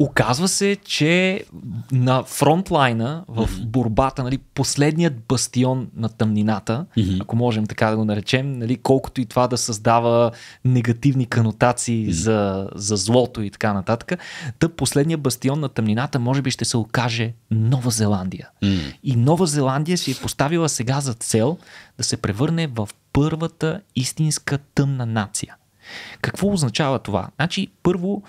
Оказва се, че на фронтлайна в борбата, нали, последният бастион на тъмнината, mm-hmm. ако можем така да го наречем, нали, колкото и това да създава негативни канотации mm-hmm. за, за злото и така нататък, да последният бастион на тъмнината може би ще се окаже Нова Зеландия. Mm-hmm. И Нова Зеландия си е поставила сега за цел да се превърне в първата истинска тъмна нация. Какво означава това? Значи, първо,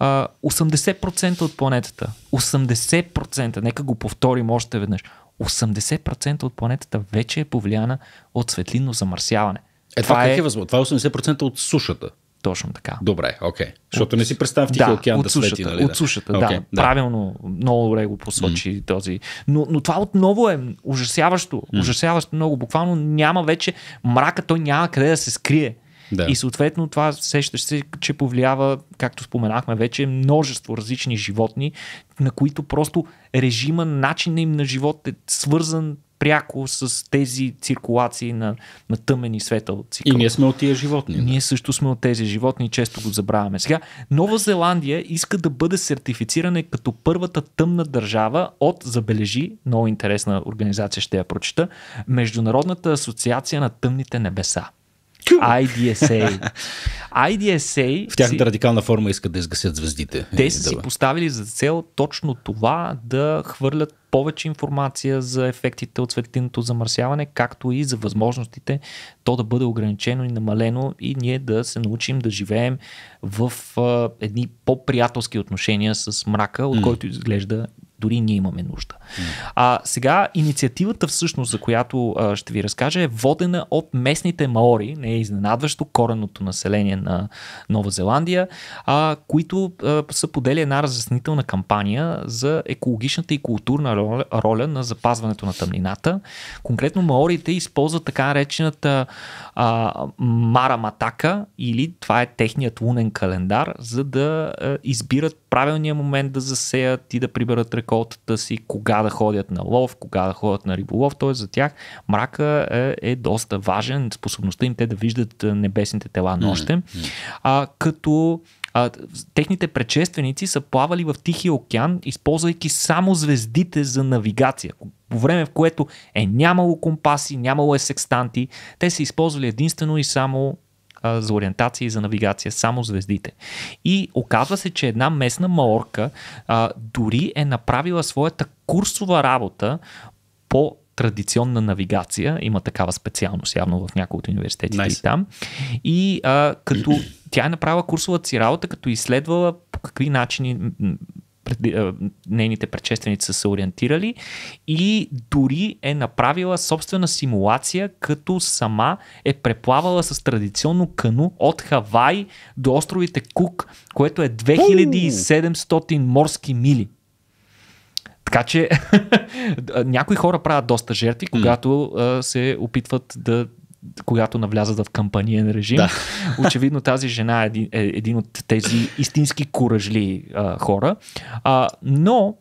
80% от планетата, 80%, нека го повторим още веднъж, 80% от планетата вече е повлияна от светлинно замърсяване. Е, това, това как е, е възможно? Това е 80% от сушата. Точно така. Добре, окей. Okay. Защото от... не си представя в Тихия да, океан от да сушата, свети, нали? От сушата, okay, да. да. Правилно, много добре го посочи mm. този. Но, но това отново е ужасяващо. Mm. Ужасяващо много. Буквално няма вече мрака, той няма къде да се скрие. Да. И съответно това сещаш се, че повлиява, както споменахме вече, множество различни животни, на които просто режима, начина им на живот е свързан пряко с тези циркулации на, на тъмен и светъл цикъл. И ние сме от тези животни. Да. Ние също сме от тези животни, често го забравяме. Сега, Нова Зеландия иска да бъде сертифицирана като първата тъмна държава от, забележи, много интересна организация, ще я прочета, Международната асоциация на тъмните небеса. IDSA. IDSA... В тяхната си... радикална форма искат да изгасят звездите. Те е, са си поставили за цел точно това да хвърлят повече информация за ефектите от светлинното замърсяване, както и за възможностите то да бъде ограничено и намалено и ние да се научим да живеем в а, едни по-приятелски отношения с мрака, от който изглежда дори ние имаме нужда. А сега инициативата всъщност, за която а, ще ви разкажа, е водена от местните маори, не е изненадващо коренното население на Нова Зеландия, а, които а, са подели една разяснителна кампания за екологичната и културна роля, роля на запазването на тъмнината. Конкретно маорите използват така наречената Мараматака Мара Матака или това е техният лунен календар, за да а, избират правилния момент да засеят и да приберат ръка реколтата си, кога да ходят на лов, кога да ходят на риболов. Т.е. за тях мрака е, е доста важен, способността им те да виждат небесните тела нощем. Mm-hmm. А, като а, техните предшественици са плавали в Тихия океан, използвайки само звездите за навигация. По време в което е нямало компаси, нямало е секстанти, те са използвали единствено и само за ориентация и за навигация, само звездите. И оказва се, че една местна маорка а, дори е направила своята курсова работа по традиционна навигация. Има такава специалност явно в някои от университетите nice. и там. И а, като тя е направила курсовата си работа, като изследвала по какви начини нейните предшественици са се ориентирали и дори е направила собствена симулация, като сама е преплавала с традиционно кано от Хавай до островите Кук, което е 2700 морски мили. Така че някои хора правят доста жертви, когато mm. се опитват да която навлязат в кампаниен режим. Да. Очевидно тази жена е един, е един от тези истински куражли а, хора. А, но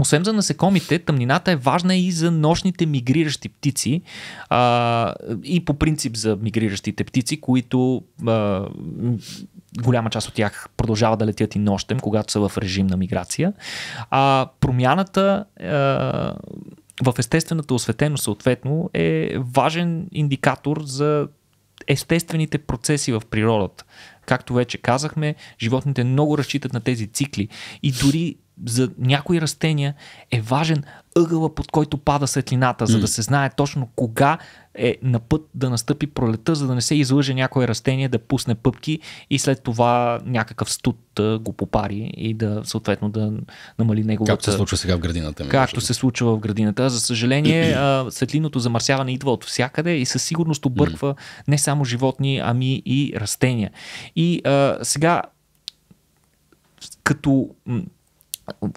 освен за насекомите, тъмнината е важна и за нощните мигриращи птици а, и по принцип за мигриращите птици, които а, голяма част от тях продължават да летят и нощем, когато са в режим на миграция. А промяната а, в естествената осветеност съответно е важен индикатор за естествените процеси в природата. Както вече казахме, животните много разчитат на тези цикли и дори за някои растения е важен ъгъла, под който пада светлината, за да се знае точно кога е на път да настъпи пролета, за да не се излъже някое растение да пусне пъпки и след това някакъв студ го попари и да съответно да намали неговата... Както се случва сега в градината. Както се случва в градината. За съжаление, светлиното замърсяване идва от всякъде и със сигурност обърква не само животни, ами и растения. И а, сега като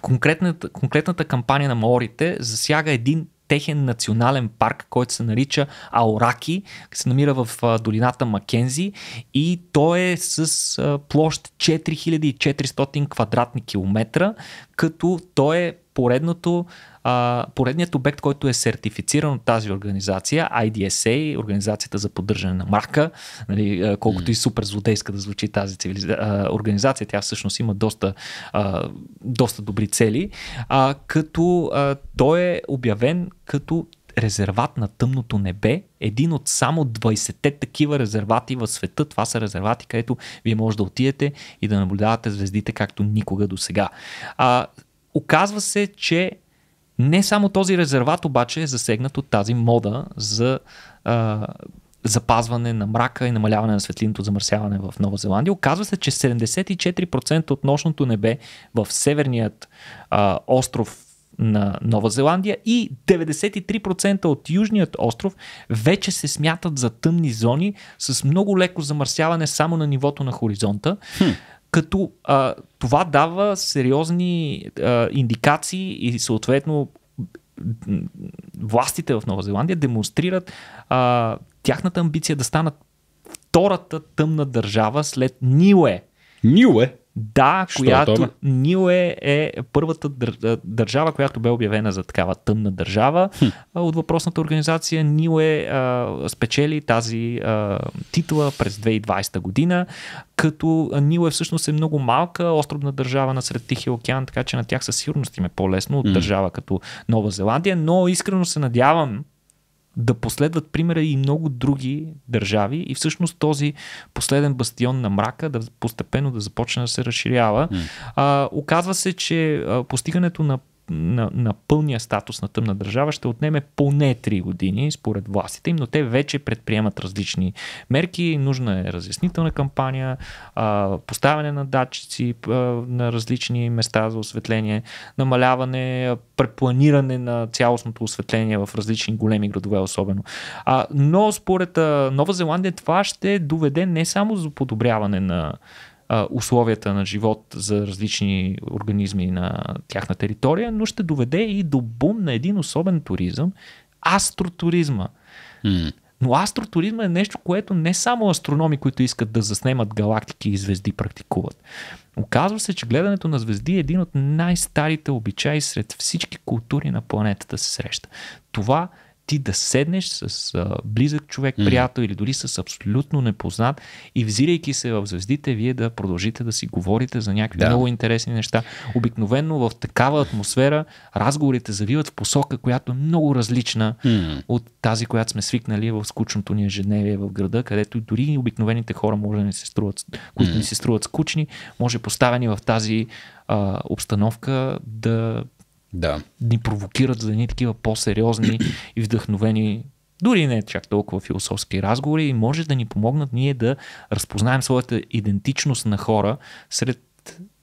конкретната, конкретната кампания на маорите засяга един техен национален парк, който се нарича Аораки, се намира в долината Макензи и то е с площ 4400 квадратни километра, като то е поредното, а, поредният обект, който е сертифициран от тази организация, IDSA, Организацията за поддържане на марка, нали, колкото mm. и супер злодейска да звучи тази цивилиза, а, организация, тя всъщност има доста, а, доста добри цели, а, като а, той е обявен като резерват на тъмното небе, един от само 20-те такива резервати в света. Това са резервати, където вие може да отидете и да наблюдавате звездите както никога до сега. Оказва се, че не само този резерват обаче е засегнат от тази мода за а, запазване на мрака и намаляване на светлинното замърсяване в Нова Зеландия. Оказва се, че 74% от нощното небе в северният а, остров на Нова Зеландия и 93% от Южният остров вече се смятат за тъмни зони с много леко замърсяване само на нивото на хоризонта. Хм като а, това дава сериозни а, индикации и съответно властите в Нова Зеландия демонстрират а, тяхната амбиция да станат втората тъмна държава след Ниуе. Ниуе. Да, Що е която е Ниле е първата дър, държава, която бе обявена за такава тъмна държава хм. от въпросната организация. е а, спечели тази а, титла през 2020 година, като Нил е всъщност е много малка островна държава на Сред Тихия океан, така че на тях със сигурност им е по-лесно от държава като Нова Зеландия, но искрено се надявам да последват примера и много други държави и всъщност този последен бастион на мрака да постепенно да започне да се разширява. Mm. А, оказва се, че постигането на на, на пълния статус на тъмна държава ще отнеме поне 3 години според властите им, но те вече предприемат различни мерки. Нужна е разяснителна кампания, а, поставяне на датчици а, на различни места за осветление, намаляване, препланиране на цялостното осветление в различни големи градове особено. А, но според а, Нова Зеландия това ще доведе не само за подобряване на условията на живот за различни организми на тяхна територия, но ще доведе и до бум на един особен туризъм астротуризма. Mm. Но астротуризма е нещо, което не само астрономи, които искат да заснемат галактики и звезди, практикуват. Оказва се, че гледането на звезди е един от най-старите обичаи сред всички култури на планетата се среща. Това ти да седнеш с а, близък човек, mm. приятел или дори с абсолютно непознат и взирайки се в звездите, вие да продължите да си говорите за някакви да. много интересни неща. Обикновено в такава атмосфера разговорите завиват в посока, която е много различна mm. от тази, която сме свикнали в скучното ни ежедневие в града, където дори обикновените хора може да не се струват, които mm. ни се струват скучни, може поставени в тази а, обстановка да да. ни провокират за едни такива по-сериозни и вдъхновени, дори не чак толкова философски разговори и може да ни помогнат ние да разпознаем своята идентичност на хора сред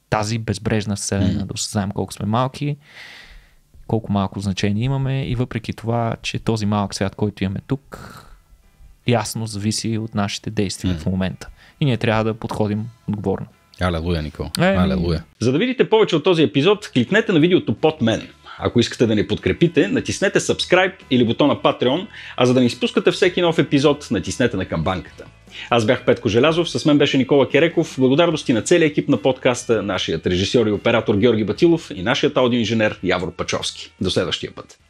тази безбрежна вселена, да осъзнаем колко сме малки, колко малко значение имаме и въпреки това, че този малък свят, който имаме тук, ясно зависи от нашите действия mm. в момента. И ние трябва да подходим отговорно. Алелуя, Нико. Алелуя. За да видите повече от този епизод, кликнете на видеото под мен. Ако искате да ни подкрепите, натиснете subscribe или бутона Patreon, а за да не изпускате всеки нов епизод, натиснете на камбанката. Аз бях Петко Желязов, с мен беше Никола Кереков. Благодарности на целия екип на подкаста, нашият режисьор и оператор Георги Батилов и нашият аудиоинженер Явор Пачовски. До следващия път.